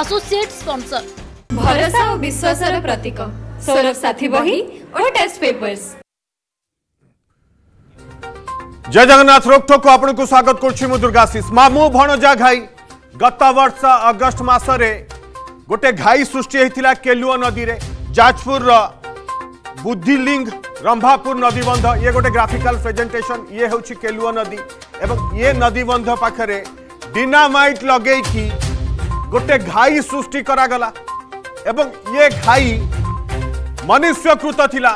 Associate sponsor भरोसा और विश्वास का प्रतीक सौरभ साथी वही और टेस्ट पेपर्स जय जगन्नाथ रोक्त को आपन को स्वागत करछु मु दुर्गाशीष मा भणजा घाई गत वर्ष अगस्त मास रे गोटे घाई सृष्टि हेतिला केलुआ नदी रे जाजपुर रा बुद्धिलिंग रंभापुर नदी बंध ये गोटे ग्राफिकल प्रेजेंटेशन ये होची केलुआ नदी एवं ये नदी बंध पाखरे डायनामाइट लगेकी गोटे घाई सृष्टि करागला एवं ये घाई मनुष्यकृत थिला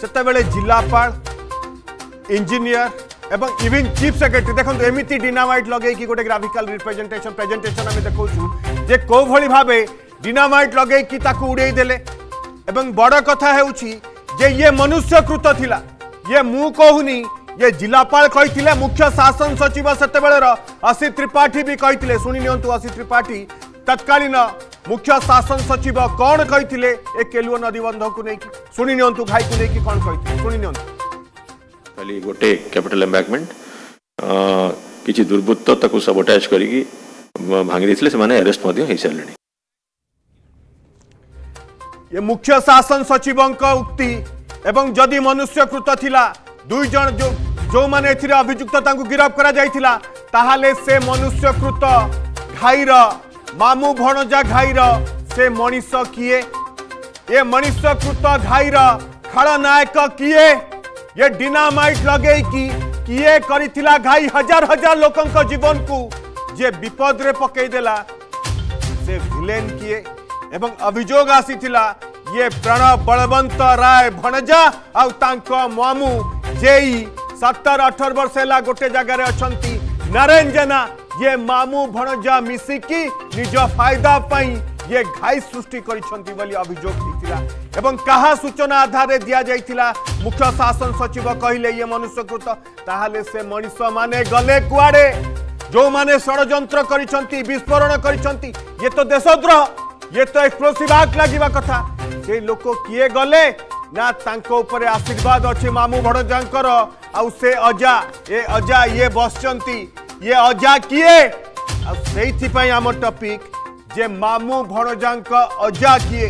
सेतेबेले जिलापाल इंजीनियर एवं इवन चीफ सेक्रेटरी देखो एमती डिनामाइट लगे कि गोटे ग्राफिकल रिप्रेजेंटेशन प्रेजेंटेशन आम देखा जे कौ भावे डिनामाइट लगे कि उड़ेदेले बड़ कथा जे ये मनुष्यकृत थिला ये मु कहूनी ये जिलापाल कही मुख्य शासन सचिव सेत असित त्रिपाठी भी कही शुणी असित त्रिपाठी तत्कालीन मुख्य शासन सचिव कौन कही ए केलुओ नदीबंध को लेकिन शुणी नि घाई को लेकिन कौन कही शुणी नि गोटे कैपिटल एम्बाकमेंट किसी दुर्वृत्त ताकू सबोटाज भांगी से आरेस्ट सारे ये मुख्य शासन सचिव उक्ति जदि मनुष्यकृत थी दुई जन जो जो माने एथिरे गिरफ्त कर मनुष्यकृत घाईर मामु भणजा घाईर से मनीष किए ये मनीष कृत घाईर खड़नायक किए ये डीनामाइट लगे की किए कर घाई हजार हजार लोकं जीवन को जे विपद रे पकईदेला से भिलेन किए एवं अभोग आसी ये प्रण बलवंत राय भणजा आमू जेई सतर अठर वर्ष है गोटे जगार अच्छा नारायण जेना ये मामू भणजा मिसिकी निज फायदा पाई ये घाई सृष्टि करिसेंती एवं कहा सूचना आधार रे दिया जाइथिला मुख्य शासन सचिव कहले ये मनुष्यकृत ताहाले से मनीष माने गले कड़े जो माने षड़ करिसेंती विस्फोरण करिसेंती ये तो देशद्रोह ये तो एक्सप्लोसिव आग लगे कथा से लोक किए गले ना तांको ऊपर आशीर्वाद अच्छे मामू भड़जा आउ से अजा ए अजा ये बसचंती ये अजा किए आम टपिक जे मामू भणजा अजा किए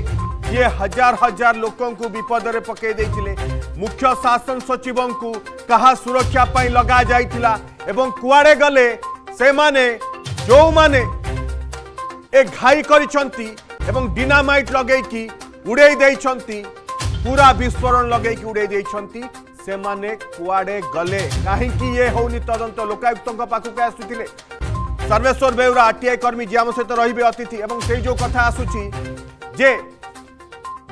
ये हजार हजार लोक विपद से पकई मुख्य शासन सचिव को कहा पर लग जा कड़े गले से माने जो माने घाई कर लगे उड़े पूरा विस्फोरण लगे उड़े से माने कुआडे गले कहीं ये हो तदंत लोकायुक्त पाखक आसुते सर्वेश्वर बेहरा टीआई कर्मी जी आम सहित रही अतिथि से जो कथा आसुच्चे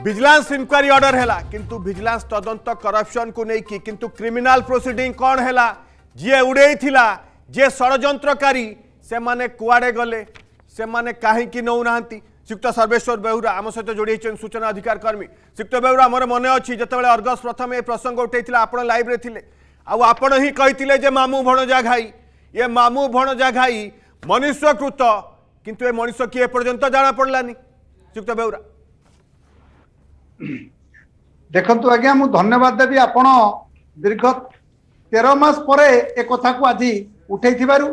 भिजिलान्स इनक्वारी अर्डर है कि भिजिलान्स तदंत करपसन को लेकिन कितु क्रिमिनाल प्रोसीडिंग कौन है जी उड़ेला जी षड़ी से मैंने कड़े गले कहीं नौना श्रीयुक्त सर्वेश्वर बेहुरा आम सहित जोड़ी सूचना अधिकार कर्मी श्रीयुक्त बेहुरा मोर मन अच्छी जितेबाला अर्गस प्रथम ए प्रसंग उठे आप लाइव थे आपण ही कही मामू भणजा घाई ये मामू भणजा घाई मनुष्यकृत किंतु ये मनुष्य किए पर्यंत जाना पड़लानी श्रीयुक्त बेहुरा ଦେଖନ୍ତୁ ଆଜ୍ଞା ମୁଁ ଧନ୍ୟବାଦ ଦେବି ଆପଣ ଦୀର୍ଘ ତେର ମାସ ପରେ ଏ କଥାକୁ ଆଜି ଉଠେଇଥିବାରୁ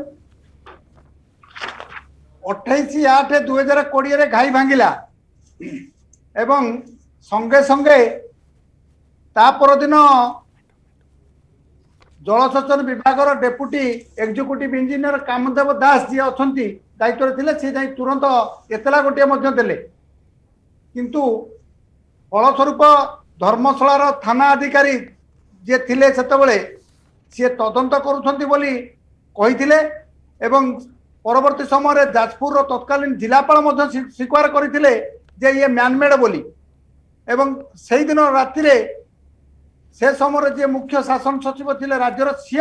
ଅଠେଇଶ ଆଠ ଦୁଇ ହଜାର କୋଡ଼ିଏରେ ଘାଇ ଭାଙ୍ଗିଲା ଏବଂ ସଙ୍ଗେ ସଙ୍ଗେ ତା ପରଦିନ ଜଳସେଚନ ବିଭାଗର deputy executive engineer Kamadev Das ଯିଏ ଅଛନ୍ତି ଦାୟିତ୍ୱରେ ଥିଲେ ସେ ଯାଇ ତୁରନ୍ତ ଏତଲା ଗୋଟିଏ ମଧ୍ୟ ଦେଲେ କିନ୍ତୁ ଫଳସ୍ୱରୂପ ଧର୍ମଶାଳାର ଥାନା ଅଧିକାରୀ ଯିଏ ଥିଲେ ସେତେବେଳେ ସିଏ ତଦନ୍ତ କରୁଛନ୍ତି ବୋଲି କହିଥିଲେ ଏବଂ পরবর্তী সময়ে যাজপুর তৎকালীন জেলাপাল স্বীকার করে যে ইয়ে ম্যানমেড বলে এবং সেই দিন রাত্রে সে সময় যে মুখ্য শাসন সচিব লে রাজ্যর সি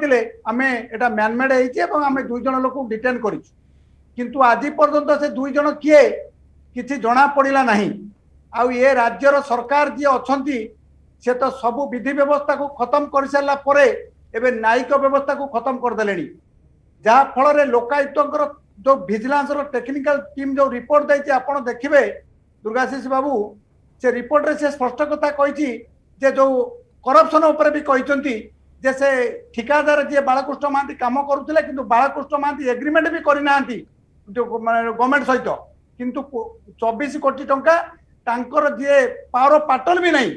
কে আমি এটা ম্যানমেড হয়েছি এবং আমি দুইজন লোক ডিটেন করেছি কিন্তু আজি পর্যন্ত সে দুইজন কি কিছু জনা পড়া না আউ এ রাজ্যর সরকার যে অনেক সে তো সবু বিধি ব্যবস্থা খতম করে সারা পরে এবে ন্যায়িক ব্যবস্থা খতম করেদেলে ଯାହାଫଳରେ ଲୋକାୟୁକ୍ତଙ୍କର ଯୋଉ ଭିଜିଲାନ୍ସର ଟେକ୍ନିକାଲ ଟିମ୍ ଯୋଉ ରିପୋର୍ଟ ଦେଇଛି ଆପଣ ଦେଖିବେ ଦୁର୍ଗାଶିଷ ବାବୁ ସେ ରିପୋର୍ଟରେ ସେ ସ୍ପଷ୍ଟ କଥା କହିଛି ଯେ ଯୋଉ କରପ୍ସନ ଉପରେ ବି କହିଛନ୍ତି ଯେ ସେ ଠିକାଦାର ଯିଏ ବାଳକୃଷ୍ଣ ମହାନ୍ତି କାମ କରୁଥିଲେ କିନ୍ତୁ ବାଳକୃଷ୍ଣ ମହାନ୍ତି ଏଗ୍ରିମେଣ୍ଟ ବି କରିନାହାନ୍ତି ଗଭର୍ଣ୍ଣମେଣ୍ଟ ସହିତ କିନ୍ତୁ ଚବିଶ କୋଟି ଟଙ୍କା ତାଙ୍କର ଯିଏ ପାୱାର ଅଫ୍ ପାଟନ ବି ନାହିଁ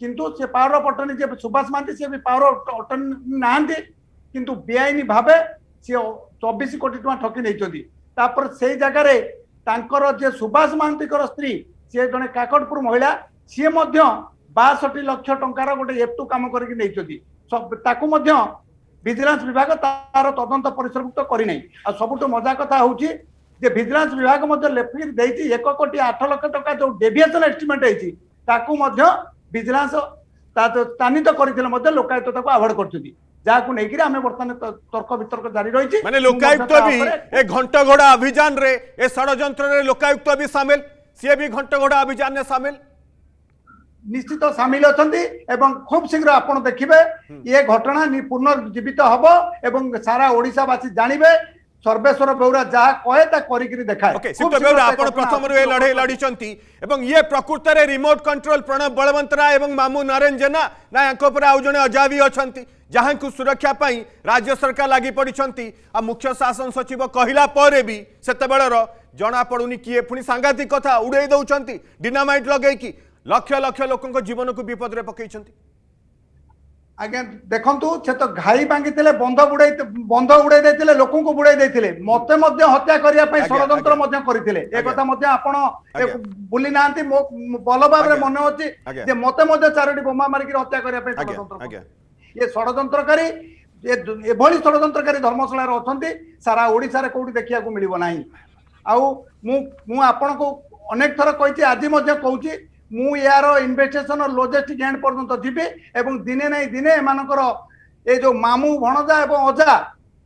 କିନ୍ତୁ ସେ ପାୱାର ଅଫ୍ ଅଟର୍ଣ୍ଣି ଯିଏ ସୁଭାଷ ମହାନ୍ତି ସିଏ ବି ପାୱାର ଅଫ୍ ଅଟର୍ଣ୍ଣି ନାହାନ୍ତି କିନ୍ତୁ ବେଆଇନ ଭାବେ ସିଏ ଚବିଶ କୋଟି ଟଙ୍କା ଠକି ନେଇଛନ୍ତି ତାପରେ ସେଇ ଜାଗାରେ ତାଙ୍କର ଯିଏ ସୁବାସ ମହାନ୍ତିଙ୍କର ସ୍ତ୍ରୀ ସିଏ ଜଣେ କାକଟପୁର ମହିଳା ସିଏ ମଧ୍ୟ ବାଷଠି ଲକ୍ଷ ଟଙ୍କାର ଗୋଟେ ଏଫ୍ଟୁ କାମ କରିକି ନେଇଛନ୍ତି ତାକୁ ମଧ୍ୟ ଭିଜିଲାନ୍ସ ବିଭାଗ ତାର ତଦନ୍ତ ପରିସରଭୁକ୍ତ କରିନାହିଁ ଆଉ ସବୁଠୁ ମଜା କଥା ହେଉଛି ଯେ ଭିଜିଲାନ୍ସ ବିଭାଗ ମଧ୍ୟ ଲେଫ୍ଟ ଦେଇଛି ଏକ କୋଟି ଆଠ ଲକ୍ଷ ଟଙ୍କା ଯୋଉ ଡେଭିଏସନ୍ ଏଷ୍ଟିମେଣ୍ଟ ହେଇଛି ତାକୁ ମଧ୍ୟ ଭିଜିଲାନ୍ସ ସ୍ଥାନିତ କରିଥିଲେ ମଧ୍ୟ ଲୋକାୟତ ତାକୁ ଆଭଏଡ୍ କରୁଛନ୍ତି ଯାହାକୁ ନେଇକିରି ଆମେ ବର୍ତ୍ତମାନ ତର୍କ ବିତର୍କ ଜାରି ରହିଛି ମାନେ ଲୋକାୟୁକ୍ତ ବି ଏ ଘଣ୍ଟଘୋଡ଼ା ଅଭିଯାନରେ ଏ ଷଡ଼ଯନ୍ତ୍ରରେ ଲୋକାୟୁକ୍ତ ବି ସାମିଲ ସିଏ ବି ଘଣ୍ଟଘୋଡ଼ା ଅଭିଯାନରେ ସାମିଲ ନିଶ୍ଚିତ ସାମିଲ ଅଛନ୍ତି ଏବଂ ଖୁବ ଶୀଘ୍ର ଆପଣ ଦେଖିବେ ଇଏ ଘଟଣା ପୁନର୍ଜୀବିତ ହବ ଏବଂ ସାରା ଓଡ଼ିଶାବାସୀ ଜାଣିବେ ସର୍ବେଶ୍ୱର ବେଉରା ଯାହା କହେ ତା କରିକିରି ଦେଖାଏ ବେଉରା ଆପଣ ପ୍ରଥମରୁ ଏ ଲଢ଼େଇ ଲଢ଼ିଛନ୍ତି ଏବଂ ଇଏ ପ୍ରକୃତରେ ରିମୋଟ କଣ୍ଟ୍ରୋଲ ପ୍ରଣବ ବଳବନ୍ତରାୟ ଏବଂ ମାମୁ ନାରେନ ଜେନା ନା ୟାଙ୍କ ଉପରେ ଆଉ ଜଣେ ଅଜା ବି ଅଛନ୍ତି ଯାହାଙ୍କୁ ସୁରକ୍ଷା ପାଇଁ ରାଜ୍ୟ ସରକାର ଲାଗି ପଡ଼ିଛନ୍ତି ଆଉ ମୁଖ୍ୟ ଶାସନ ସଚିବ କହିଲା ପରେ ବି ସେତେବେଳର ଜଣାପଡ଼ୁନି କିଏ ପୁଣି ସାଂଘାତିକ କଥା ଉଡ଼େଇ ଦେଉଛନ୍ତି ଡିନାମାଇଟ୍ ଲଗେଇକି ଲକ୍ଷ ଲକ୍ଷ ଲୋକଙ୍କ ଜୀବନକୁ ବିପଦରେ ପକେଇଛନ୍ତି ଆଜ୍ଞା ଦେଖନ୍ତୁ ସେ ତ ଘାଇ ଭାଙ୍ଗିଥିଲେ ବନ୍ଧ ବୁଡ଼େଇ ବନ୍ଧ ଉଡ଼େଇ ଦେଇଥିଲେ ଲୋକଙ୍କୁ ବୁଡ଼େଇ ଦେଇଥିଲେ ମତେ ମଧ୍ୟ ହତ୍ୟା କରିବା ପାଇଁ ଷଡ଼ଯନ୍ତ୍ର ମଧ୍ୟ କରିଥିଲେ ଏ କଥା ମଧ୍ୟ ଆପଣ ଭୁଲି ନାହାନ୍ତି ଭଲ ଭାବରେ ମନେ ଅଛି ଯେ ମତେ ମଧ୍ୟ ଚାରୋଟି ବୋମା ମାରିକି ହତ୍ୟା କରିବା ପାଇଁ ଷଡ଼ଯନ୍ତ୍ର ଏ ଷଡ଼ଯନ୍ତ୍ରକାରୀ ଏଭଳି ଷଡ଼ଯନ୍ତ୍ରକାରୀ ଧର୍ମଶାଳାରେ ଅଛନ୍ତି ସାରା ଓଡ଼ିଶାରେ କେଉଁଠି ଦେଖିବାକୁ ମିଳିବ ନାହିଁ ଆଉ ମୁଁ ମୁଁ ଆପଣଙ୍କୁ ଅନେକ ଥର କହିଛି ଆଜି ମଧ୍ୟ କହୁଛି ମୁଁ ଏହାର ଇନଭେଷ୍ଟିଗେସନ୍ ଲୋଜେଷ୍ଟିକ୍ ଏଣ୍ଡ ପର୍ଯ୍ୟନ୍ତ ଯିବି ଏବଂ ଦିନେ ନାହିଁ ଦିନେ ଏମାନଙ୍କର ଏ ଯେଉଁ ମାମୁଁ ଭଣଜା ଏବଂ ଅଜା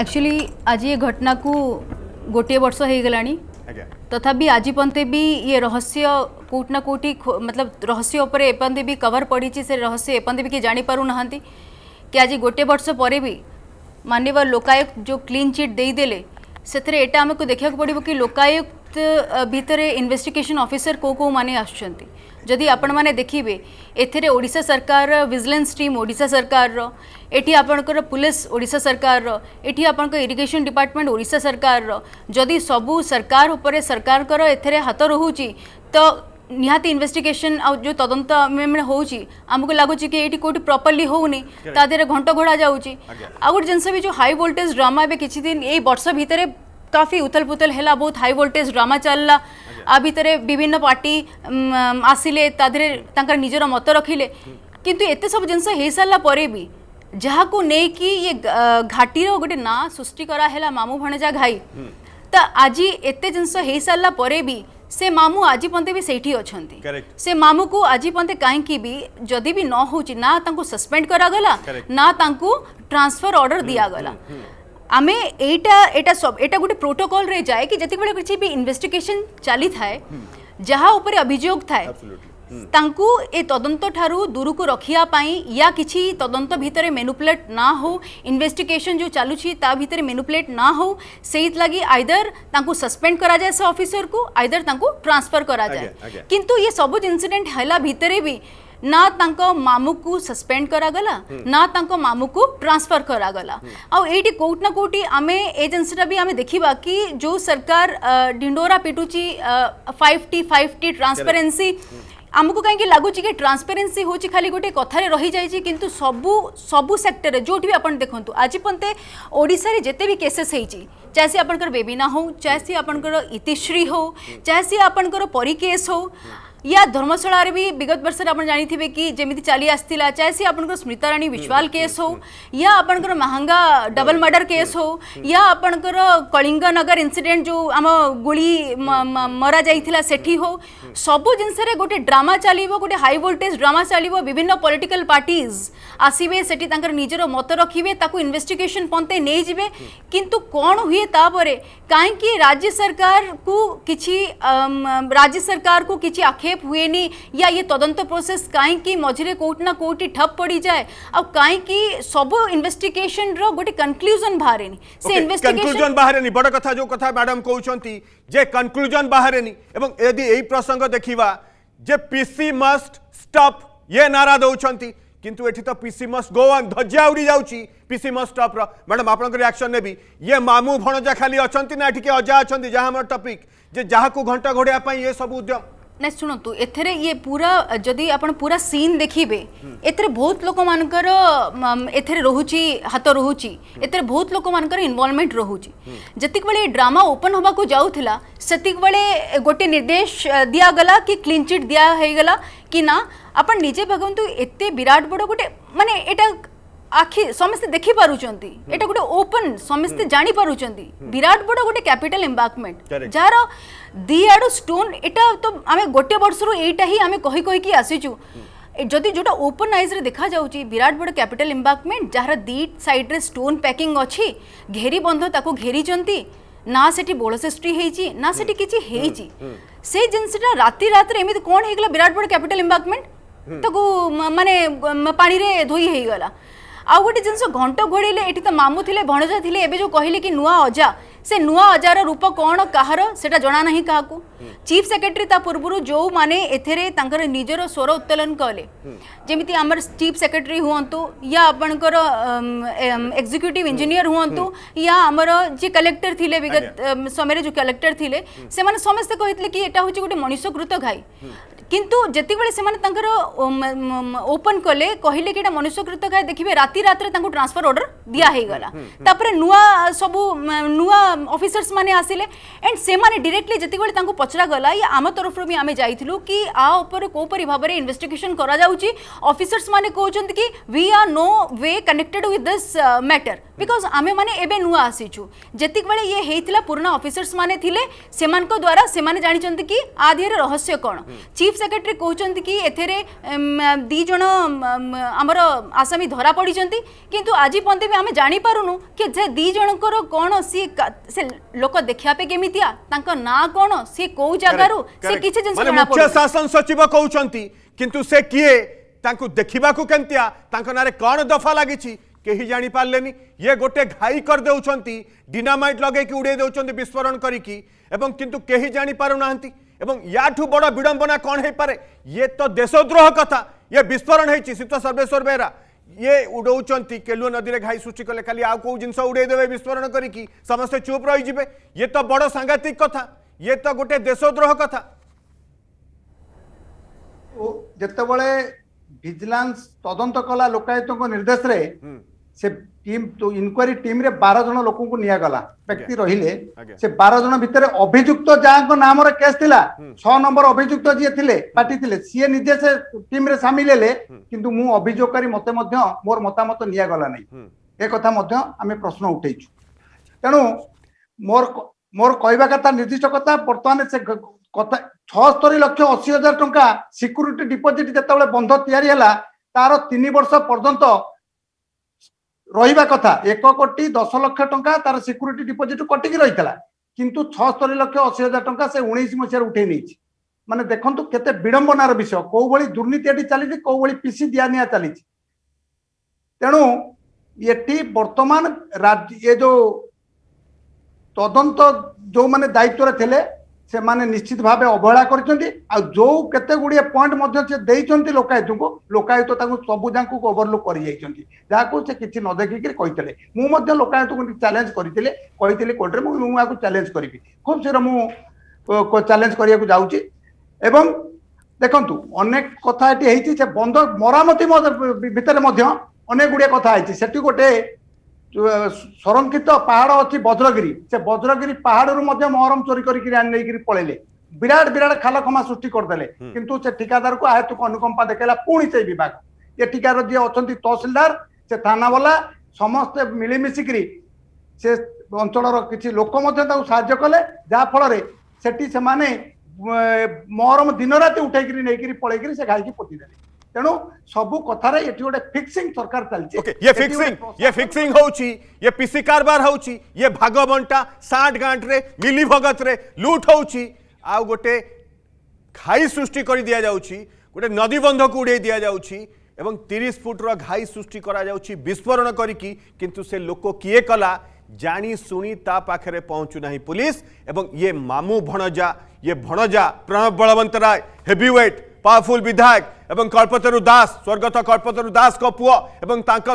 ଆକ୍ଚୁଆଲି ଆଜି ଏ ଘଟଣାକୁ ଗୋଟିଏ ବର୍ଷ ହେଇଗଲାଣି ତଥାପି ଆଜି ପର୍ଯ୍ୟନ୍ତ ବି ଇଏ ରହସ୍ୟ କେଉଁଠି ନା କେଉଁଠି ମତଲବ ରହସ୍ୟ ଉପରେ ଏପର୍ଯ୍ୟନ୍ତ ବି କଭର ପଡ଼ିଛି ସେ ରହସ୍ୟ ଏପର୍ଯ୍ୟନ୍ତ ବି କିଏ ଜାଣିପାରୁନାହାନ୍ତି କି ଆଜି ଗୋଟିଏ ବର୍ଷ ପରେ ବି ମାନ୍ୟବ ଲୋକାୟୁକ୍ତ ଯେଉଁ କ୍ଲିନ୍ ଚିଟ୍ ଦେଇଦେଲେ ସେଥିରେ ଏଇଟା ଆମକୁ ଦେଖିବାକୁ ପଡ଼ିବ କି ଲୋକାୟୁକ୍ତ ଭିତରେ ଇନଭେଷ୍ଟିଗେସନ୍ ଅଫିସର କେଉଁ କେଉଁମାନେ ଆସୁଛନ୍ତି ଯଦି ଆପଣମାନେ ଦେଖିବେ ଏଥିରେ ଓଡ଼ିଶା ସରକାରର ଭିଜିଲାନ୍ସ ଟିମ୍ ଓଡ଼ିଶା ସରକାରର ଏଠି ଆପଣଙ୍କର ପୁଲିସ୍ ଓଡ଼ିଶା ସରକାରର ଏଠି ଆପଣଙ୍କ ଇରିଗେସନ୍ ଡିପାର୍ଟମେଣ୍ଟ ଓଡ଼ିଶା ସରକାରର ଯଦି ସବୁ ସରକାର ଉପରେ ସରକାରଙ୍କର ଏଥିରେ ହାତ ରହୁଛି ତ ନିହାତି ଇନଭେଷ୍ଟିଗେସନ୍ ଆଉ ଯେଉଁ ତଦନ୍ତ ହେଉଛି ଆମକୁ ଲାଗୁଛି କି ଏଇଠି କେଉଁଠି ପ୍ରପରଲି ହେଉନି ତା ଦେହରେ ଘଣ୍ଟ ଘୋଡ଼ା ଯାଉଛି ଆଉ ଗୋଟେ ଜିନିଷ ବି ଯେଉଁ ହାଇ ଭୋଲ୍ଟେଜ୍ ଡ୍ରାମା ଏବେ କିଛି ଦିନ ଏଇ ବର୍ଷ ଭିତରେ काफ़ी उथल पुथल है बहुत हाई वोल्टेज ड्रामा चलला आ भितर विभिन्न पार्टी आसिले निजर मत रखिले किंतु एत सब जिन भी जहाँ को लेकिन ये घाटी गोटे ना सृष्टि कराला मामू भणजा घाई तो आज एत जिन हो भी से मामू आज पर्यंत भी सही अच्छा से मामू को आज पर्यंत कहीं भी जदि भी न हो ना सस्पेंड करागला ना ट्रांसफर ऑर्डर दिया हम्म, गला हम्म, हम्म। आम एटा गोटे प्रोटोकल रे जाए कि जिते बड़े किसी भी इनभेस्टिगेसन चली थाए हम्म। जहाँ उपर अभोग थाए हम्म। ए तदंत ठार दूर को रखापी या कि तदंत भितर मेनुपुलेट ना हो इन्वेस्टिगेशन जो चलुची मेनुपुलेट ना हो सही लगे आईदर ताकि सस्पेंड करा जाए से ऑफिसर को आईदर ताकि ट्रांसफर करा जाए किंतु ये सब इनसीडेट है भी ना मामू को सस्पेंड कराला ना मामू को ट्रांसफर आउ आईटी कोट ना कौटी आम एजेंसी रा भी आम देखा कि जो सरकार ढिंडोरा पिटुची five T five T transparency आमको कहीं लगुच कि ट्रांसपेरेन्सी हूँ खाली गोटे कथार रही जाए कि सब सब सेक्टर जो भी आप देखु आज पर्यत ओडार जिते भी केसेस हो चाहे सी आपंकर बेबीना हो चाहे सी आपंकर इतिश्री हो चाहे सी आपंकर परी केस हो या धर्मशाला भी विगत वर्ष जानते हैं कि जमी चली आसा चाहे सी आप स्मिता राणी विश्वाल हम्म, केस हो हम्म, हम्म. या आप महांगा डबल मर्डर केस हो या आप कलिंग नगर इनसीडेट जो आम गुड़ी मरा जाता सेठी हो सबू जिनस गोटे ड्रामा चलो गोटे हाई वोल्टेज ड्रामा चलो विभिन्न पॉलिटिकल पार्टीज आसवे से निजर मत रखिए इनभेटिगेसन पंते नहीं जब कि कौन हुए तापर कहीं राज्य सरकार को कि राज्य सरकार को किसी आखे हस्तक्षेप हुए नहीं या ये तदंत प्रोसेस कहीं की मझेरे कोर्ट ना कोर्ट ठप पड़ी जाए अब कहीं सब इन्वेस्टिगेशन रो गोटे बाहर नहीं बाहर बड़ कथा जो कथा मैडम कहउछंती जे कंक्लूजन बाहर यदि एही प्रसंग देखिवा जे पीसी मस्ट स्टॉप ये नारा दउछंती किंतु एठी तो पीसी मस्ट गो ऑन धज्जा उड़ी जाउची पीसी मस्ट स्टॉप मैडम आपन को रिएक्शन नेबी ये मामू भणजा खाली अछंती ना ठीके अजा अछंती जहां हमर जे जहां को घंटा घोड़िया ये सब उद्यम ନା ଶୁଣନ୍ତୁ ଏଥିରେ ଇଏ ପୁରା ଯଦି ଆପଣ ପୁରା ସିନ୍ ଦେଖିବେ ଏଥିରେ ବହୁତ ଲୋକମାନଙ୍କର ଏଥିରେ ରହୁଛି ହାତ ରହୁଛି ଏଥିରେ ବହୁତ ଲୋକମାନଙ୍କର ଇନଭଲ୍ଭମେଣ୍ଟ ରହୁଛି ଯେତିକିବେଳେ ଏ ଡ୍ରାମା ଓପନ୍ ହେବାକୁ ଯାଉଥିଲା ସେତିକିବେଳେ ଗୋଟେ ନିର୍ଦ୍ଦେଶ ଦିଆଗଲା କି କ୍ଲିନ୍ ଚିଟ୍ ଦିଆ ହେଇଗଲା କି ନା ଆପଣ ନିଜେ ଭାବନ୍ତୁ ଏତେ ବିରାଟ ବଡ଼ ଗୋଟେ ମାନେ ଏଇଟା आखि समस्ते देखी पारुचंती हम्म। एटा गुटे ओपन समस्ते हम्म। जानी पारुचंती हम्म। विराट बडो गुटे कैपिटल एम्बार्कमेंट जारो दियाडो स्टोन एटा तो आमे गोटे वर्षरो एटा ही आमे कहि कहि कि आसीचू जदि जोटा ओपन आइज रे देखा जाउची विराट बडो कैपिटल एम्बार्कमेंट जहार दि साइड रे स्टोन पैकिंग अछि घेरी बंध ताको घेरी चंती ना से बोल सृष्टि हेची ना सेठी किछि हेची से जिनसटा रात रे एमे कोन हेगला विराट बडो कैपिटल एम्बार्कमेंट तको माने पानी रे ଆଉ ଗୋଟେ ଜିନିଷ ଘଣ୍ଟ ଘୋଡ଼େଇଲେ ଏଠି ତ ମାମୁଁ ଥିଲେ ଭଣଜା ଥିଲେ ଏବେ ଯେଉଁ କହିଲେ କି ନୂଆ ଅଜା ସେ ନୂଆ ଅଜାର ରୂପ କ'ଣ କାହାର ସେଇଟା ଜଣାନାହିଁ କାହାକୁ ଚିଫ୍ ସେକ୍ରେଟାରୀ ତା ପୂର୍ବରୁ ଯେଉଁମାନେ ଏଥିରେ ତାଙ୍କର ନିଜର ସ୍ୱର ଉତ୍ତୋଳନ କଲେ ଯେମିତି ଆମର ଚିଫ୍ ସେକ୍ରେଟାରୀ ହୁଅନ୍ତୁ ୟା ଆପଣଙ୍କର ଏକ୍ଜିକ୍ୟୁଟିଭ୍ ଇଞ୍ଜିନିୟର ହୁଅନ୍ତୁ ୟା ଆମର ଯିଏ କଲେକ୍ଟର ଥିଲେ ବିଗତ ସମୟରେ ଯେଉଁ କଲେକ୍ଟର ଥିଲେ ସେମାନେ ସମସ୍ତେ କହିଥିଲେ କି ଏଇଟା ହେଉଛି ଗୋଟେ ମଣିଷକୃତ ଘାଇ କିନ୍ତୁ ଯେତେବେଳେ ସେମାନେ ତାଙ୍କର ଓପନ୍ କଲେ କହିଲେ କି ଏଇଟା ମନୁଷ୍ୟକୃତ ଖାଏ ଦେଖିବେ ରାତି ରାତିରେ ତାଙ୍କୁ ଟ୍ରାନ୍ସଫର ଅର୍ଡର ଦିଆ ହେଇଗଲା ତାପରେ ନୂଆ ସବୁ ନୂଆ ଅଫିସର୍ସ ମାନେ ଆସିଲେ ଆଣ୍ଡ ସେମାନେ ଡିରେକ୍ଟଲି ଯେତେବେଳେ ତାଙ୍କୁ ପଚ ପଚରାଗଲା ୟା ଆମ ତରଫରୁ ବି ଆମେ ଯାଇଥିଲୁ କି ଆ ଉପରେ କେଉଁପରି ଭାବରେ ଇନଭେଷ୍ଟିଗେସନ୍ କରାଯାଉଛି ଅଫିସର୍ସ ମାନେ କହୁଛନ୍ତି କି we are no way connected with this matter because um मैंने एवं नुआ आसीचु जितक बेले ये होता पुराना अफिसर्स मैंने से द्वारा से जानते कि आ देहर रहस्य कौन चीफ सेक्रेटरी कहते कि एथेरे दीज आमर आसामी धरा पड़ते कि आज पर्यटन भी आम जापारूनु कि दीज कौन सी लोक देखापे केमिया ना कौन सी कोई मुख्य शासन सचिव कहते किए देखा को कौन दफा लगी कहीं जापारे ये गोटे घाई कर देखते लगे उड़े दौंस विस्फोरण एवं किंतु कहीं जापार ये तो देशद्रोह कथा ये विस्फोरण होता सर्वेश्वर बेहरा ये उड़ौंट केलु नदी में घाई सृष्टि कले खाली आउ कौ जिन उड़े देवे विस्फोरण करें समस्ते चुप रही ये तो बड़ सांघातिक कथा ये तो गोटे देशद्रोह कथा যেতবে ভিজিলান্স তদন্ত কলা লোকায়ুক্ত নির্দেশে সে টিম ইনকোয়ারি টিমরে বার জন লোক নিগলা ব্যক্তি রহলে সে বার জন ভিতরে অভিযুক্ত যাঙ্ক নামরে কেস লা ছ নম্বর অভিযুক্ত যে লে পার্টি লে সি নিজে সে টিমরে সামিল হলে কিন্তু মু অভিযোগকারী মতে মধ্য মোর মতামত নিগলা নাই এ কথা মধ্য আমি প্রশ্ন উঠাইছু তেণু মোর ମୋର କହିବା କଥା ନିର୍ଦ୍ଦିଷ୍ଟ କଥା ବର୍ତ୍ତମାନ ସେ କଥା ଛଅସ୍ତରୀ ଲକ୍ଷ ଅଶୀ ହଜାର ଟଙ୍କା ସିକ୍ୟୁରିଟି ଡିପୋଜିଟ୍ ଯେତେବେଳେ ବନ୍ଧ ତିଆରି ହେଲା ତାର ତିନି ବର୍ଷ ପର୍ଯ୍ୟନ୍ତ ରହିବା କଥା ଏକ କୋଟି ଦଶ ଲକ୍ଷ ଟଙ୍କା ତାର ସିକ୍ୟୁରିଟି ଡିପୋଜିଟ୍ କଟିକି ରହିଥିଲା କିନ୍ତୁ ଛଅସ୍ତରୀ ଲକ୍ଷ ଅଶୀ ହଜାର ଟଙ୍କା ସେ ଉଣେଇଶ ମସିହାରେ ଉଠେଇ ନେଇଛି ମାନେ ଦେଖନ୍ତୁ କେତେ ବିଡ଼ମ୍ବନାର ବିଷୟ କୋଉ ଭଳି ଦୁର୍ନୀତି ଏଠି ଚାଲିଛି କୋଉ ଭଳି ପିସି ଦିଆନିଆ ଚାଲିଛି ତେଣୁ ଏଠି ବର୍ତ୍ତମାନ ଏ ଯୋଉ তদন্ত ଯେଉଁମାନେ ଦାୟିତ୍ୱରେ ଥିଲେ ସେମାନେ ନିଶ୍ଚିତ ଭାବେ ଅବହେଳା କରିଛନ୍ତି ଆଉ ଯୋଉ କେତେ ଗୁଡ଼ିଏ ପଏଣ୍ଟ ମଧ୍ୟ ସେ ଦେଇଛନ୍ତି ଲୋକାୟତଙ୍କୁ ଲୋକାୟତ ତାଙ୍କୁ ସବୁ ଯାଙ୍କୁ ଓଭରଲୁକ୍ କରିଯାଇଛନ୍ତି ଯାହାକୁ ସେ କିଛି ନ ଦେଖିକିରି କହିଥିଲେ ମୁଁ ମଧ୍ୟ ଲୋକାୟତଙ୍କୁ ଚ୍ୟାଲେଞ୍ଜ କରିଥିଲି କହିଥିଲି କୋର୍ଟରେ ମୁଁ ମୁଁ ଆକୁ ଚ୍ୟାଲେଞ୍ଜ କରିବି ଖୁବ୍ ଶୀଘ୍ର ମୁଁ ଚ୍ୟାଲେଞ୍ଜ କରିବାକୁ ଯାଉଛି ଏବଂ ଦେଖନ୍ତୁ ଅନେକ କଥା ଏଠି ହେଇଛି ସେ ବନ୍ଧ ମରାମତି ଭିତରେ ମଧ୍ୟ ଅନେକ ଗୁଡ଼ିଏ କଥା ହେଇଛି ସେଠି ଗୋଟେ ସଂରକ୍ଷିତ ପାହାଡ଼ ଅଛି ଭଦ୍ରଗିରି ସେ ଭଦ୍ରଗିରି ପାହାଡ଼ରୁ ମଧ୍ୟ ମହରମ ଚୋରି କରିକି ନେଇକିରି ପଳେଇଲେ ବିରାଟ ବିରାଟ ଖାଲଖମା ସୃଷ୍ଟି କରିଦେଲେ କିନ୍ତୁ ସେ ଠିକାଦାରକୁ ଆହେତୁକ ଅନୁକମ୍ପା ଦେଖେଇଲା ପୁଣି ସେଇ ବିଭାଗ ଏ ଠିକାର ଯିଏ ଅଛନ୍ତି ତହସିଲଦାର ସେ ଥାନାବାଲା ସମସ୍ତେ ମିଳିମିଶିକିରି ସେ ଅଞ୍ଚଳର କିଛି ଲୋକ ମଧ୍ୟ ତାକୁ ସାହାଯ୍ୟ କଲେ ଯାହାଫଳରେ ସେଠି ସେମାନେ ମହରମ ଦିନ ରାତି ଉଠେଇକିରି ନେଇକିରି ପଳେଇକିରି ସେ ଘାଇକି ପୋତିଦେଲେ तेणु सब कथा ये गोटे फिक्सिंग सरकार चलती ओके ये फिक्सिंग ये फिक्सिंग होची ये पीसी कारबार होची ये भाग बंटा साठ गांठ मिली भगत रे लूट होची आ घाई सृष्टि कर दि जाऊँच गोटे नदी बंध को उड़े दि जाऊँच एवं तीस फुट्र घाई सृष्टि विस्फोरण करूँ से लोक किए कला जानी सुनी ता पाखरे पहुँचुना पुलिस एवं ये मामू भणजा ये भणजा Pranab Balabantaray heavy weight powerful विधायक एवं कल्पतरु दास स्वर्गत कल्पतरु दास पुओ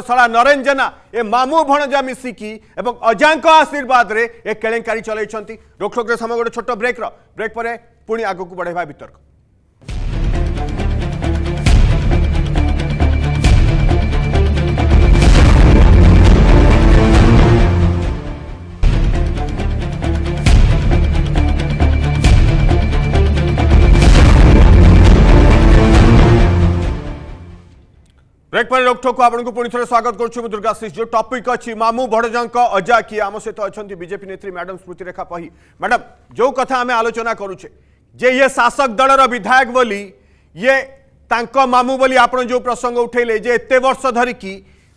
सड़ा नरेन जेना ए मामू भणजा एवं अजा आशीर्वाद से ये केलेंकारी चलती रोक रोक समय गोटे छोट ब्रेक र ब्रेक पर पुणी आगक बढ़ेगा वितर्क রেক পড় লোকটোক আপণকো পুনিতরে স্বাগত করছো দুর্গাশিস যে টপিক আছে মামু বড়জঙ্ক অজাকি আম সৈতে আছেন বিজেপি নেত্রী ম্যাডাম স্মৃতিরেখা পহি ম্যাডাম যে কথা আমি আলোচনা করুছে যে এই শাসক দলৰ বিধায়ক বলি এ তাঁকো মামু বলি আপোন যে প্রসঙ্গ উঠাই লৈ যে এত বছৰ ধৰি কি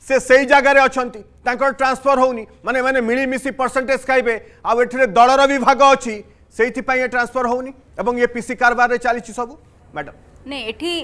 সে সেই জাগাৰে আছেনতি তাঁকৰ ট্রান্সফার হোনি মানে মানে মিলিমিছি পৰছেন্টেজ খাইবে আৰু এঠৰে দলৰ বিভাগ আছে সেইতি পই এ ট্রান্সফার হোনি আৰু এই পিসি কারবাৰে চলিছে সব ম্যাডাম नहीं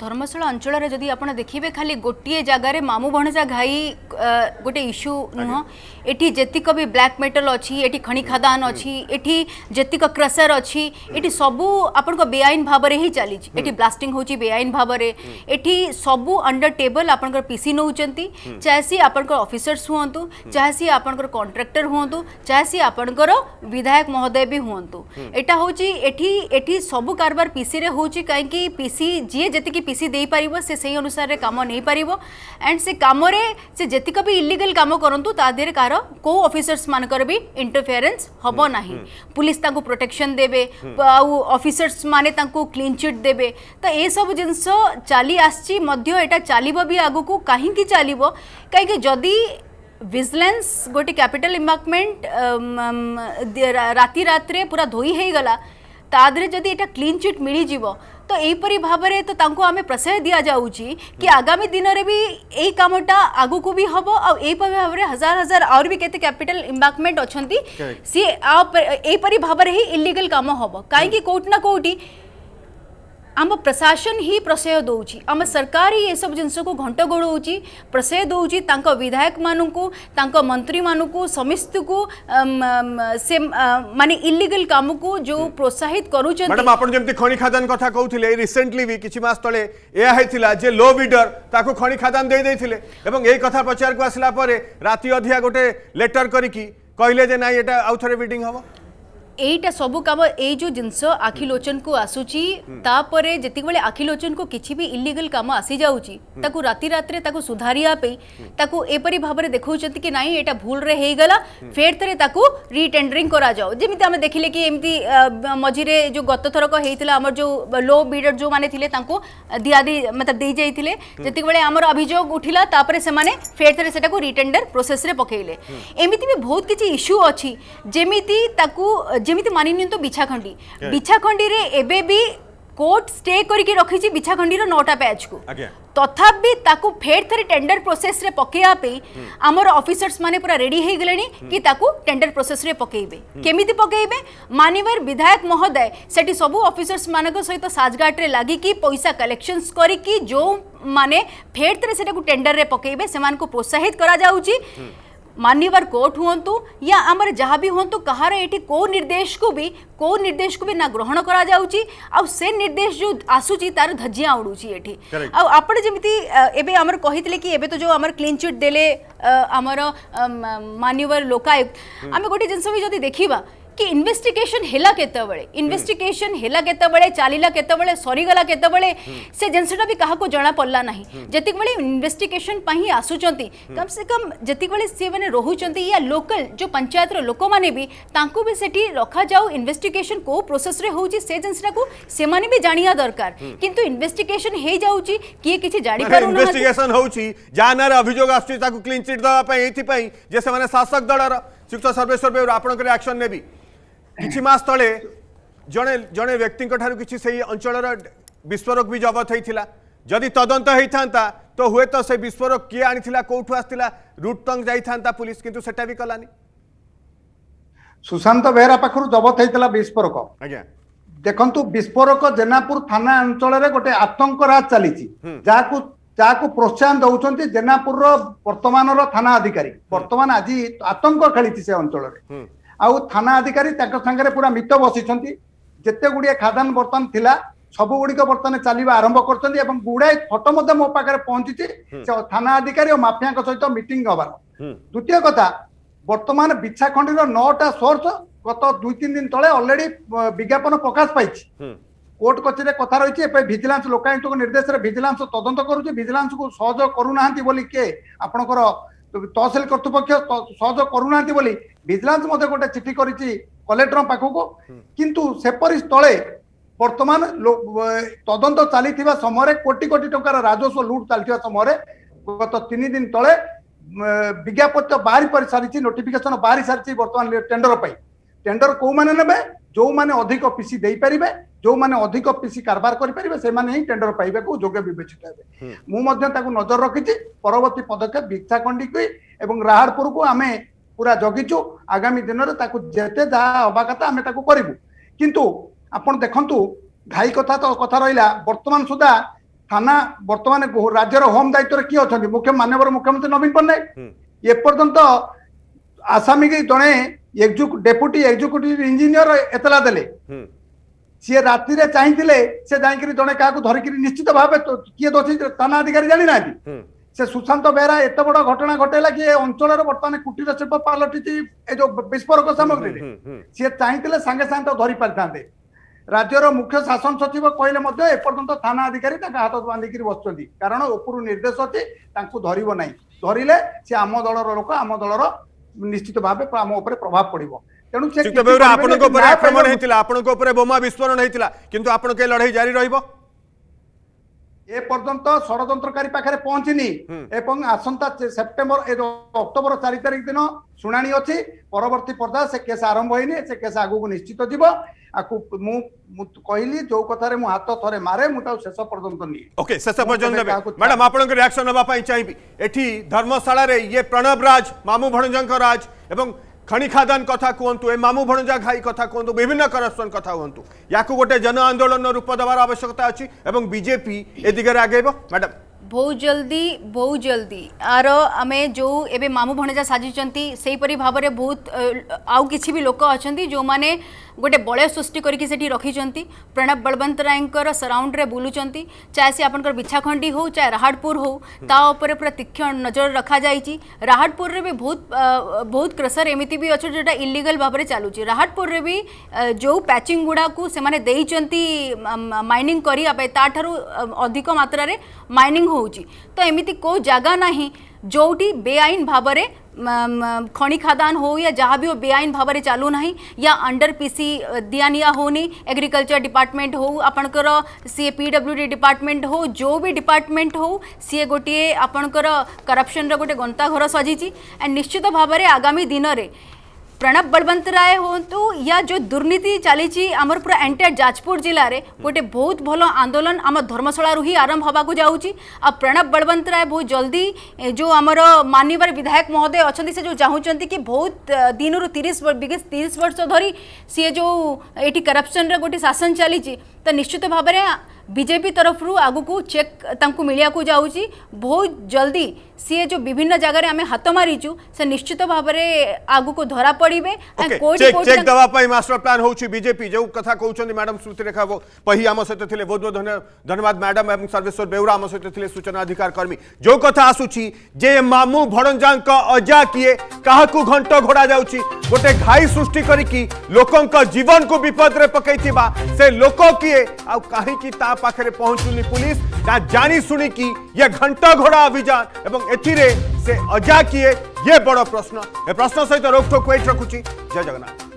धर्मशाला अंचल जदि आप देखिए खाली गोटे जगार मामू भणजा घाई गोटे इश्यू नुह एटी जितक भी ब्लैक मेटल अच्छी एटी खणी खादान अच्छी जितक क्रसर अच्छी सबू आप बेआईन भाव में ही चली हम्म। एटी ब्लास्टिंग हो बेआईन भाव में हम्म। एटी सबू अंडर टेबल आप पीसी नौकर हम्म। चाहे सी आपसर्स हूँ चाहे सी आपर कंट्राक्टर हूँ चाहे सी आपर विधायक महोदय भी हूँ यहाँ हूँ सब कार पीसी कहीं पीसी जी जी की पीसी दे पार से से ही अनुसार काम नहीं पार एंड से कम से जितक भी इलिगल कम करूँ तादेह कह को अफिसर्स मानक भी इंटरफेरेन्स हम ना पुलिस प्रोटेक्शन देवे अफिसर्स मैंने क्लीन चिट देवे तो यह सब जिन चली आसी चल आग को कहीं चलो कहीं जदि विजिलेंस गोटे कैपिटल इम्बार्कमेंट रात रात पूरा धोई होगला ताद जदि एटा क्लीन चिट मिल जाव तो यहीपर भाव में तो आम प्रशय दि जा कि आगामी दिन में भी यमटा आग को भी हम आईपर भाव हजार हजार आर आरोप कैपिटाल इमेंट अच्छा सी यहीपर भाव इलिगल कम हम कहीं कौटना कौटी आम प्रशासन ही प्रशय दौर आम सरकार ही एसब जिनस को घंट गोड़ी प्रशय दौर विधायक मानू मंत्री मानू समस्त को से माने इलिगल काम को जो हम्म। प्रोत्साहित करूछन खादान कथा कहउथिले रिसेंटली भी किछि मास तळे एया लो विडर ताको खणी खादान देते देथिले एवं कथा प्रचार को आसला परे अधिया गोटे लेटर करिकी कहले ना ये आउ थरे बिडिंग हबो एटा सब कम यो जिनस आखिलोचन को आसूर हम्म। जी बड़े आखिलोचन को किसी भी इलिगल काम आसी जाऊँगी हम्म। राति रात सुधारियापर हम्म। भाव में देखा कि ना ये भूल रेगला फेर थे रिटेडरी कराओ जमी आम देखिले कि मझीरे जो गत थरक होता आम जो लो बीडर जो मैंने थे दि मतलब दे जाइए जितक बड़े आम अभोग उठिला से फेर थे से रिटेडर प्रोसेस रे पकड़े एमती भी बहुत किसी इश्यू अच्छी जमीती जमी मानि तो बिछाखंडी बिछाखंडी एबी कोर्ट स्टे करके रखी बिछाखंडी नौटा पैच को तथापि तो फेर थे टेंडर प्रोसेस रे पकेया आम अफिसर्स मैंने पूरा रेडीगले कि टेंडर प्रोसेस रे पकेबे केमी पकेबे मानवर विधायक महोदय से सब अफिसर्स मानक सहित तो साजगाट में लग कि पैसा कलेक्शन करो मैंने फेर थे टेंडर में पकेबे से प्रोत्साहित कर मान्यवर कोर्ट हुंतु या आमर जहाँ भी हूँ कहार ये कौ निर्देश को भी कौ निर्देश को भी ना ग्रहण कर निर्देश जो आसूची तार धज्जिया उड़ूची ये जमी एवं कही कि तो जो आमर क्लीन चिट दे आमर मान्यवर लोकायुक्त हम्म। आम गोटे जिनस भी जब देखा कि ಇನ್ವೆಸ್ಟಿಗೇಷನ್ ಹೇಳಕ್ಕೆ ಎತ್ತಬಳೆ ಇನ್ವೆಸ್ಟಿಗೇಷನ್ ಹೇಳಕ್ಕೆ ಎತ್ತಬಳೆ ಚಾಲಿಲಕ್ಕೆ ಎತ್ತಬಳೆ ಸರಿಗಲಕ್ಕೆ ಎತ್ತಬಳೆ ସେ ଜିନିଷଟା ବି କାହାକୁ ଜଣା ପଡ଼ିଲା ନାହିଁ ଯେତିକିବେଳେ ଇନଭେଷ୍ଟିଗେସନ୍ ପାଇଁ ଆସୁଛନ୍ତି କମ୍ ସେ କମ୍ ଯେତିକିବେଳେ ସେମାନେ ରହୁଛନ୍ତି ୟା ଲୋକାଲ ଯେଉଁ ପଞ୍ଚାୟତର ଲୋକମାନେ ବି ତାଙ୍କୁ ବି ସେଠି ରଖାଯାଉ ଇନଭେଷ୍ଟିଗେସନ୍ କେଉଁ ପ୍ରୋସେସ୍ରେ ହେଉଛି ସେ ଜିନିଷଟାକୁ ସେମାନେ ବି ଜାଣିବା ଦରକାର କିନ୍ତୁ ଇନଭେଷ୍ଟିଗେସନ୍ ହେଇଯାଉଛି କିଏ କିଛି ଜାଣିପାରୁନାହାନ୍ତି ହେଉଛି ଯାହା ନାଁରେ ଅଭିଯୋଗ ଆସୁଛି ତାକୁ କ୍ଲିନ୍ ଚିଟ୍ ଦେବା ପାଇଁ ଏଇଥିପାଇଁ ଯେ ସେମାନେ ଶାସକ ଦଳର ଯୁକ୍ତ ସର୍ବେଶ୍ୱର ବେଉର ଆପଣଙ୍କ ରିଆକ୍ସନ୍ ନେବି কিছু মাস তলে জনে জনে ব্যক্তিঙ্ক ঠারু কিছু সেই অঞ্চলর বিস্ফোরক বি জবত হয়েছিল যদি তদন্ত হয়েথা তো হুয়েত সে বিস্ফোরক কি আনিলা কোঠু আসছিল রুটটং যাই পুলিশ কিন্তু সেটা বি কলানি সুশান্ত বেহেরা পাখু জবত হয়েছিল বিস্ফোরক আজ্ঞা দেখন্তু বিস্ফোরক জেনাপুর থানা অঞ্চলের গোটে আতঙ্ক রাজ চালিছি যাহাকু ଯାହାକୁ ପ୍ରୋତ୍ସାହନ ଦଉଛନ୍ତି ଜେନାପୁରର ବର୍ତ୍ତମାନର ଥାନା ଅଧିକାରୀ ବର୍ତ୍ତମାନ ଆଜି ଆତଙ୍କ ଖେଳିଛି ସେ ଅଞ୍ଚଳରେ ଆଉ ଥାନା ଅଧିକାରୀ ତାଙ୍କ ସାଙ୍ଗରେ ପୁରା ମିତ ବସିଛନ୍ତି ଯେତେ ଗୁଡ଼ିଏ ଖାଦାନ ବର୍ତ୍ତମାନ ଥିଲା ସବୁଗୁଡ଼ିକ ବର୍ତ୍ତମାନ ଚାଲିବା ଆରମ୍ଭ କରୁଛନ୍ତି ଏବଂ ଗୁଡ଼ାଏ ଫଟୋ ମଧ୍ୟ ମୋ ପାଖରେ ପହଞ୍ଚିଛି ସେ ଥାନା ଅଧିକାରୀ ଓ ମାଫିଆଙ୍କ ସହିତ ମିଟିଂ ହବାର ଦ୍ୱିତୀୟ କଥା ବର୍ତ୍ତମାନ ବିଛାଖଣ୍ଡିର ନଅଟା ସୋର୍ସ ଗତ ଦୁଇ ତିନି ଦିନ ତଳେ ଅଲରେଡି ବିଜ୍ଞାପନ ପ୍ରକାଶ ପାଇଛି କୋର୍ଟ କଚେରୀରେ କଥା ରହିଛି ଏବେ ଭିଜିଲାନ୍ସ ଲୋକାୟୁକ୍ତଙ୍କ ନିର୍ଦ୍ଦେଶରେ ଭିଜିଲାନ୍ସ ତଦନ୍ତ କରୁଛି ଭିଜିଲାନ୍ସକୁ ସହଯୋଗ କରୁନାହାନ୍ତି ବୋଲି କିଏ ଆପଣଙ୍କର ତହସିଲ କର୍ତ୍ତୃପକ୍ଷ ସହଯୋଗ କରୁନାହାନ୍ତି ବୋଲି ଭିଜିଲାନ୍ସ ମଧ୍ୟ ଗୋଟେ ଚିଠି କରିଛି କଲେକ୍ଟରଙ୍କ ପାଖକୁ କିନ୍ତୁ ସେପରି ସ୍ଥଳେ ବର୍ତ୍ତମାନ ତଦନ୍ତ ଚାଲିଥିବା ସମୟରେ କୋଟି କୋଟି ଟଙ୍କାର ରାଜସ୍ୱ ଲୁଟ୍ ଚାଲିଥିବା ସମୟରେ ଗତ ତିନି ଦିନ ତଳେ ବିଜ୍ଞାପନ ବାହାରି ପାରି ସାରିଛି ନୋଟିଫିକେସନ ବାହାରି ସାରିଛି ବର୍ତ୍ତମାନ ଟେଣ୍ଡର ପାଇଁ ଟେଣ୍ଡର କୋଉମାନେ ନେବେ ଯୋଉମାନେ ଅଧିକ ପିସି ଦେଇପାରିବେ ଯୋଉମାନେ ଅଧିକ ପିସି କାରବାର କରିପାରିବେ ସେମାନେ ହିଁ ଟେଣ୍ଡର ପାଇବାକୁ ଯୋଗ୍ୟ ବିବେଚିତ ହେବେ ମୁଁ ମଧ୍ୟ ତାକୁ ନଜର ରଖିଛି ପରବର୍ତ୍ତୀ ପଦକ୍ଷେପ ଭିକ୍ଷାଖଣ୍ଡିକୁ ଏବଂ ରାହାରପୁରକୁ ଆମେ ପୁରା ଜଗିଛୁ ଆଗାମୀ ଦିନରେ ତାକୁ ଯେତେ ଯାହା ହେବା କଥା ଆମେ ତାକୁ କରିବୁ କିନ୍ତୁ ଆପଣ ଦେଖନ୍ତୁ ଘାଇ କଥା ତ କଥା ରହିଲା ବର୍ତ୍ତମାନ ସୁଦ୍ଧା ଥାନା ବର୍ତ୍ତମାନ ରାଜ୍ୟର ହୋମ୍ ଦାୟିତ୍ୱରେ କିଏ ଅଛନ୍ତି ମୁଖ୍ୟ ମାନ୍ୟବର ମୁଖ୍ୟମନ୍ତ୍ରୀ ନବୀନ ପଟ୍ଟନାୟକ ଏପର୍ଯ୍ୟନ୍ତ ଆସାମୀ ଜଣେ ଡେପୁଟି ଏକ୍ଜିକ୍ୟୁଟିଭ ଇଞ୍ଜିନିୟର ଏତଲା ଦେଲେ ସିଏ ରାତିରେ ଚାହିଁଥିଲେ ସେ ଯାଇକିରି ଜଣେ କାହାକୁ ଧରିକିରି ନିଶ୍ଚିତ ଭାବେ କିଏ ଦୋଷୀ ଥାନା ଅଧିକାରୀ ଜାଣିନାହାନ୍ତି ସେ ସୁଶାନ୍ତ ବେହେରା ଏତେ ବଡ ଘଟଣା ଘଟେଇଲା କି ଏ ଅଞ୍ଚଳର ବର୍ତ୍ତମାନ କୁଟୀର ଶିଳ୍ପ ପାଲଟିଛି ଏ ଯୋଉ ବିସ୍ଫୋରକ ସାମଗ୍ରୀରେ ସିଏ ଚାହିଁଥିଲେ ସାଙ୍ଗେ ସାଙ୍ଗେ ଧରି ପାରିଥାନ୍ତେ ରାଜ୍ୟର ମୁଖ୍ୟ ଶାସନ ସଚିବ କହିଲେ ମଧ୍ୟ ଏପର୍ଯ୍ୟନ୍ତ ଥାନା ଅଧିକାରୀ ତାଙ୍କ ହାତ ବାନ୍ଧିକିରି ବସୁଛନ୍ତି କାରଣ ଉପରୁ ନିର୍ଦ୍ଦେଶ ଅଛି ତାଙ୍କୁ ଧରିବ ନାହିଁ ଧରିଲେ ସେ ଆମ ଦଳର ଲୋକ ଆମ ଦଳର ନିଶ୍ଚିତ ଭାବେ ଆମ ଉପରେ ପ୍ରଭାବ ପଡିବ ତେଣୁ ଆପଣଙ୍କ ଉପରେ ଆକ୍ରମଣ ହେଇଥିଲା ଆପଣଙ୍କ ଉପରେ ବୋମା ବିସ୍ଫୋରଣ ହେଇଥିଲା କିନ୍ତୁ ଆପଣଙ୍କ ଏ ଲଢେଇ ଜାରି ରହିବ ଏ ପର୍ଯ୍ୟନ୍ତ ଷଡଯନ୍ତ୍ରକାରୀ ପାଖରେ ପହଞ୍ଚିନି ଏବଂ ଆସନ୍ତା ସେପ୍ଟେମ୍ବର ଏ ଅକ୍ଟୋବର ଚାରି ତାରିଖ ଦିନ ଶୁଣାଣି ଅଛି ପରବର୍ତ୍ତୀ ପର୍ଯ୍ୟାୟ ସେ କେସ୍ ଆରମ୍ଭ ହେଇନି ସେ କେସ୍ ଆଗକୁ ନିଶ୍ଚିତ ଯିବ আকু মু কহিলি যে কথার মু হাত থরে মারে মু তাও শেষ পর্যন্ত নিয়ে ওকে শেষ পর্যন্ত নেবে ম্যাডাম আপনার রিয়াকশন নেওয়া চাইবি এটি ধর্মশালার ইয়ে প্রণব রাজ মামু ভণজাঙ্ক রাজ এবং খনি খাদান কথা কুহতু এ মামু ভণজা ঘাই কথা কুহতু বিভিন্ন করপশন কথা কুহতু ইয়াকু গোটে জন আন্দোলন রূপ দেবার আবশ্যকতা অছি এবং বিজেপি এ দিগরে আগেব ম্যাডাম বহু জলদি বহু জলদি ଆର ଆମେ ଯେଉଁ ଏବେ ମାମୁଁ ଭଣଜା ସାଜିଛନ୍ତି ସେହିପରି ଭାବରେ ବହୁତ ଆଉ କିଛି ବି ଲୋକ ଅଛନ୍ତି ଯେଉଁମାନେ गोटे बलय सृष्टि करके रखिंट प्रणब प्रणव सराउंड बुलूं चाहे सी आपंकर बिछाखंडी हो चाहे राहाड़पुर हो पूरा तीक्षण नजर रखा जा राहाड़पुर भी बहुत बहुत क्रेसर एमती भी अच्छे जोटा इलिगल भाव में चलु राहाड़पुर भी जो पैचिंग गुड़ाक से माइनिंग करने अधिक मात्र माइनिंग हो तो एमती कौ जगह ना ଯେଉଁଠି ବେଆଇନ ଭାବରେ ଖଣି ଖାଦାନ ହଉ ୟା ଯାହା ବି ବେଆଇନ ଭାବରେ ଚାଲୁନାହିଁ ୟା ଅଣ୍ଡର ପି ସି ଦିଆନିଆ ହେଉନି ଏଗ୍ରିକଲଚର ଡିପାର୍ଟମେଣ୍ଟ ହେଉ ଆପଣଙ୍କର ସିଏ ପି ଡବ୍ଲ୍ୟୁ ଡି ଡିପାର୍ଟମେଣ୍ଟ ହେଉ ଯେଉଁ ବି ଡିପାର୍ଟମେଣ୍ଟ ହେଉ ସିଏ ଗୋଟିଏ ଆପଣଙ୍କର କରପ୍ସନର ଗୋଟେ ଗନ୍ତାଘର ସଜିଛି ଆଣ୍ଡ ନିଶ୍ଚିତ ଭାବରେ ଆଗାମୀ ଦିନରେ प्रणब बलवंत राय हूँ या जो दुर्नीति चली पूरा एंटायर जाजपुर जिले में गोटे बहुत भल आंदोलन आम धर्मशाला ही आरंभ हाबाक जाऊँगी आ प्रणब बलवंत बहुत जल्दी जो आमर मानव विधायक महोदय अच्छा से जो चाहूँ कि बहुत दिन रू तीस तीस वर्ष धरी सी जो ये करपसन रोटे शासन चली तो निश्चित भाव में बीजेपी तरफ आग को चेक मिलवाक जाऊँ बहुत जल्दी सीए जो विभिन्न जगह आम हाथ मारीचु से निश्चित भाव में आग को धरा पड़े चेक मास्टर प्लान बीजेपी जो कथ कहते मैडम स्मृतिरेखा पही आम सहित थे बहुत बहुत धन्यवाद मैडम और सर्वेश्वर बेहरा आम सहित थे सूचना अधिकार कर्मी जो कथ आसुच्चे मामू भड़जा अजा किए क्या घंट घोड़ा जा गोटे घाई सृष्टि करीवन को विपद से लोक किए आखिर पहुंचुनी पुलिस ना जानी सुनी कि ये घंटा घोड़ा अभियान एवं से अजा किए ये बड़ प्रश्न ये प्रश्न सहित रोकठोक वेट रखुच्छी जय जगन्नाथ